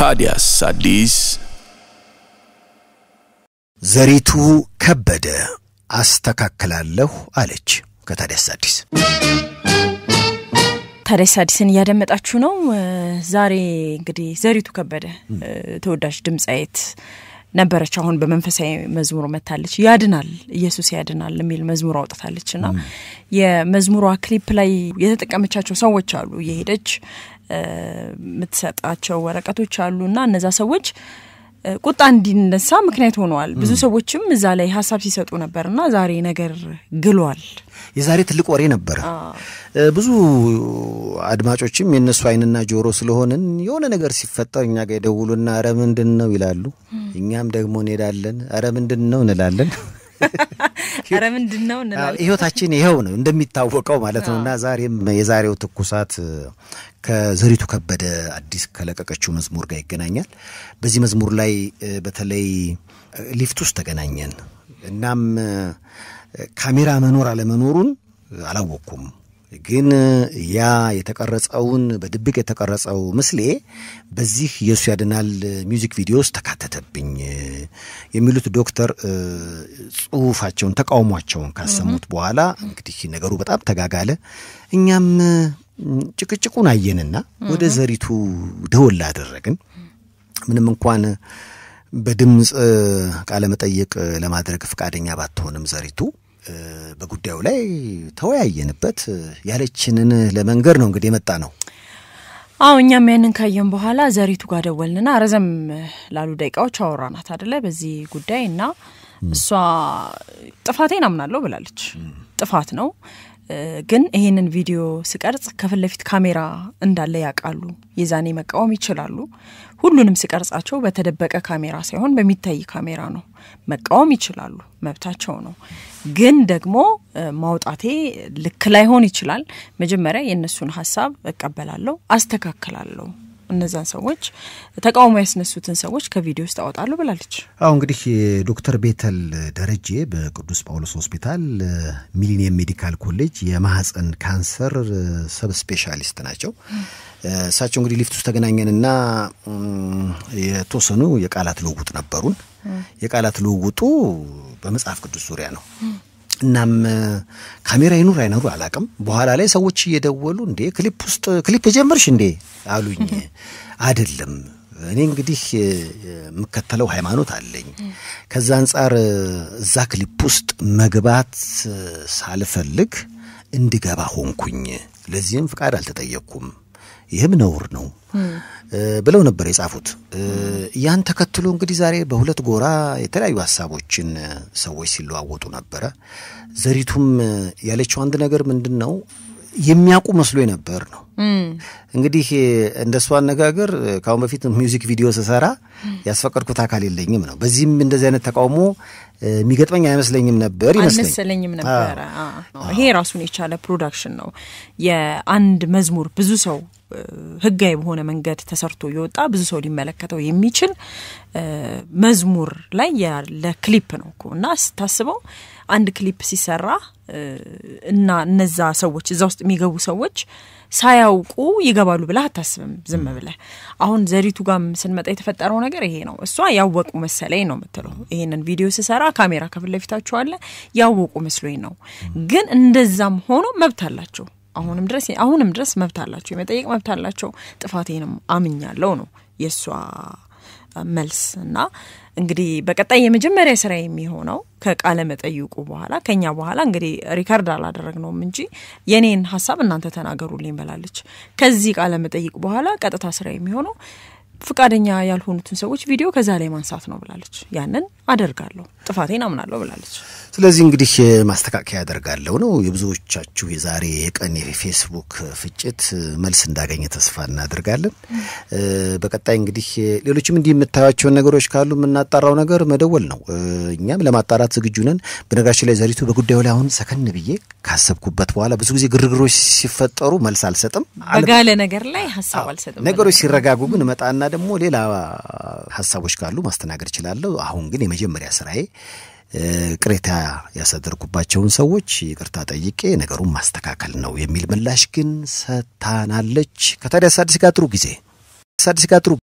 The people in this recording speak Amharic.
ታዲያስ አዲስ ዘሪቱ ከበደ አስተካክላለሁ አለች። ከታዲያስ አዲስ ታዲያስ አዲስን እያደመጣችሁ ነው። ዛሬ እንግዲህ ዘሪቱ ከበደ ተወዳጅ ድምጻዊት ነበረች። አሁን በመንፈሳዊ መዝሙር መታለች። ያድናል ኢየሱስ ያድናል የሚል መዝሙር አውጥታለች እና የመዝሙሯ ክሊፕ ላይ የተጠቀመቻቸው ሰዎች አሉ እየሄደች የምትሰጣቸው ወረቀቶች አሉ እና እነዛ ሰዎች ቁጣ እንዲነሳ ምክንያት ሆነዋል። ብዙ ሰዎችም እዛ ላይ ሀሳብ ሲሰጡ ነበር እና ዛሬ ነገር ግሏል። የዛሬ ትልቅ ወሬ ነበረ። ብዙ አድማጮችም የእነሱ አይንና ጆሮ ስለሆንን የሆነ ነገር ሲፈጠር እኛ ጋር የደውሉና ኧረ ምንድን ነው ይላሉ። እኛም ደግሞ እንሄዳለን ኧረ ምንድን ነው እንላለን። ኧረ ምንድን ነው እንላለን። ህይወታችን ይኸው ነው እንደሚታወቀው ማለት ነው። እና ዛሬም የዛሬው ትኩሳት ከዘሪቱ ከበደ አዲስ ከለቀቀችው መዝሙር ጋር ይገናኛል። በዚህ መዝሙር ላይ በተለይ ሊፍት ውስጥ ተገናኘን። እናም ካሜራ መኖር አለመኖሩን አላወቅኩም ግን ያ የተቀረጸውን በድብቅ የተቀረጸው ምስሌ በዚህ የእሱ ያድናል ሚውዚክ ቪዲዮ ውስጥ ተካተተብኝ የሚሉት ዶክተር ጽሁፋቸውን ተቃውሟቸውን ካሰሙት በኋላ እንግዲህ ነገሩ በጣም ተጋጋለ። እኛም ጭቅጭቁን አየንና ወደ ዘሪቱ ደወል አደረግን። ምንም እንኳን በድምፅ ቃለመጠየቅ ለማድረግ ፈቃደኛ ባትሆንም ዘሪቱ በጉዳዩ ላይ ተወያየንበት። ያለችንን ለመንገር ነው እንግዲህ የመጣ ነው። አዎ እኛም ያንን ካየን በኋላ ዘሪቱ ጋር ደወልንና ረዘም ላሉ ደቂቃዎች አወራናት አደለ በዚህ ጉዳይ እና እሷ ጥፋቴን አምናለሁ ብላለች። ጥፋት ነው። ግን ይህንን ቪዲዮ ስቀርጽ ከፊት ለፊት ካሜራ እንዳለ ያውቃሉ። የዛኔ መቃወም ይችላሉ። ሁሉንም ስቀርጻቸው በተደበቀ ካሜራ ሳይሆን በሚታይ ካሜራ ነው። መቃወም ይችላሉ፣ መብታቸው ነው። ግን ደግሞ ማውጣቴ ልክ ላይሆን ይችላል። መጀመሪያ የእነሱን ሀሳብ እቀበላለሁ፣ አስተካክላለሁ። እነዛን ሰዎች ተቃውሞ ያስነሱትን ሰዎች ከቪዲዮ ውስጥ አወጣሉ ብላለች። አሁ እንግዲህ ዶክተር ቤተል ደረጀ በቅዱስ ጳውሎስ ሆስፒታል ሚሊኒየም ሜዲካል ኮሌጅ የማህፀን ካንሰር ሰብ ስፔሻሊስት ናቸው። እሳቸው እንግዲህ ሊፍት ውስጥ ተገናኘንና የተወሰኑ የቃላት ልውውጥ ነበሩን። የቃላት ልውውጡ በመጽሐፍ ቅዱስ ዙሪያ ነው። እናም ካሜራ ይኑር አይኖሩ አላቅም። በኋላ ላይ ሰዎች እየደወሉ እንዴ ክሊፕ ውስጥ ክሊፕ ጀምርሽ እንዴ አሉኝ። አይደለም እኔ እንግዲህ የምከተለው ሃይማኖት አለኝ። ከዛ አንጻር እዛ ክሊፕ ውስጥ መግባት ሳልፈልግ እንድገባ ሆንኩኝ። ለዚህም ፍቃድ አልተጠየቅኩም። ይህም ነውር ነው ብለው ነበር የጻፉት። ያን ተከትሎ እንግዲህ ዛሬ በሁለት ጎራ የተለያዩ ሀሳቦችን ሰዎች ሲለዋወጡ ነበረ። ዘሪቱም ያለችው አንድ ነገር ምንድን ነው የሚያውቁ መስሎ ነበር ነው እንግዲህ እንደሱ አነጋገር ከአሁን በፊት ሚውዚክ ቪዲዮ ስሰራ ያስፈቀድኩት አካል የለኝም ነው። በዚህም እንደዚህ አይነት ተቃውሞ የሚገጥመኝ አይመስለኝም ነበር ይመስለኝም ይሄ ራሱን የቻለ ፕሮዳክሽን ነው። የአንድ መዝሙር ብዙ ሰው ህጋዊ በሆነ መንገድ ተሰርቶ የወጣ ብዙ ሰው ሊመለከተው የሚችል መዝሙር ላይ ያለ ክሊፕ ነው እኮ እና ስታስበው አንድ ክሊፕ ሲሰራ እና እነዛ ሰዎች እዛ ውስጥ የሚገቡ ሰዎች ሳያ ሳያውቁ ይገባሉ ብለ አታስብም ዝም ብለ አሁን ዘሪቱ ጋም ስንመጣ የተፈጠረው ነገር ይሄ ነው። እሷ ያወቁ መሰለኝ ነው ምትለው። ይሄንን ቪዲዮ ስሰራ ካሜራ ከፊት ለፊታችሁ አለ፣ ያወቁ መስሎኝ ነው። ግን እንደዛም ሆኖ መብት አላቸው አሁንም ድረስ አሁንም ድረስ መብት አላቸው፣ የመጠየቅ መብት አላቸው። ጥፋቴንም አምኛለው ነው የእሷ መልስ እና እንግዲህ በቀጣይ የመጀመሪያ ስራ የሚሆነው ከቃለ መጠይቁ በኋላ ከኛ በኋላ እንግዲህ ሪከርድ ነውም እንጂ የኔን ሀሳብ እናንተ ተናገሩልኝ ብላለች። ከዚህ ቃለ መጠይቅ በኋላ ቀጥታ ስራ የሚሆነው ፍቃደኛ ያልሆኑትን ሰዎች ቪዲዮ ከዛ ላይ ማንሳት ነው ብላለች። ያንን አደርጋለሁ፣ ጥፋቴን አምናለሁ ብላለች። ስለዚህ እንግዲህ ማስተካከያ አደርጋለሁ ነው የብዙዎቻችሁ የዛሬ የቀን የፌስቡክ ፍጭት መልስ እንዳገኘ ተስፋ እናደርጋለን። በቀጣይ እንግዲህ ሌሎችም እንዲህ የምታያቸውን ነገሮች ካሉ የምናጣራው ነገር መደወል ነው። እኛም ለማጣራት ዝግጁ ነን። በነገራችን ላይ ዘሪቱ፣ በጉዳዩ ላይ አሁን ሰከን ብዬ ካሰብኩበት በኋላ ብዙ ጊዜ ግርግሮች ሲፈጠሩ መልስ አልሰጥም። በጋለ ነገር ላይ ሀሳብ አልሰጥም። ነገሮች ሲረጋጉ ግን እመጣና ደግሞ ሌላ ሀሳቦች ካሉ ማስተናገድ እችላለሁ። አሁን ግን የመጀመሪያ ስራዬ ቅሬታ ያሳደርኩባቸውን ሰዎች ይቅርታ ጠይቄ ነገሩን ማስተካከል ነው የሚል ምላሽ ግን ሰታናለች። ከታዲያ አዲስ ጋር ጥሩ ጊዜ አዲስ ጋር ጥሩ